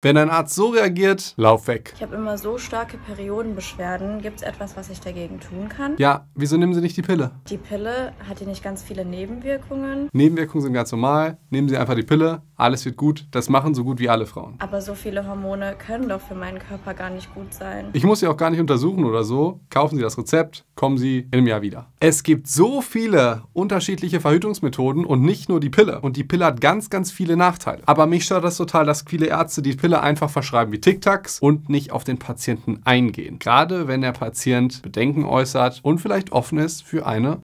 Wenn ein Arzt so reagiert, lauf weg. Ich habe immer so starke Periodenbeschwerden. Gibt es etwas, was ich dagegen tun kann? Ja, wieso nehmen Sie nicht die Pille? Die Pille hat ja nicht ganz viele Nebenwirkungen. Nebenwirkungen sind ganz normal. Nehmen Sie einfach die Pille, alles wird gut, das machen so gut wie alle Frauen. Aber so viele Hormone können doch für meinen Körper gar nicht gut sein. Ich muss sie auch gar nicht untersuchen oder so. Kaufen Sie das Rezept, kommen Sie in einem Jahr wieder. Es gibt so viele unterschiedliche Verhütungsmethoden und nicht nur die Pille. Und die Pille hat ganz, ganz viele Nachteile. Aber mich stört das total, dass viele Ärzte die Pille einfach verschreiben wie Tic-Tacs und nicht auf den Patienten eingehen. Gerade wenn der Patient Bedenken äußert und vielleicht offen ist für eine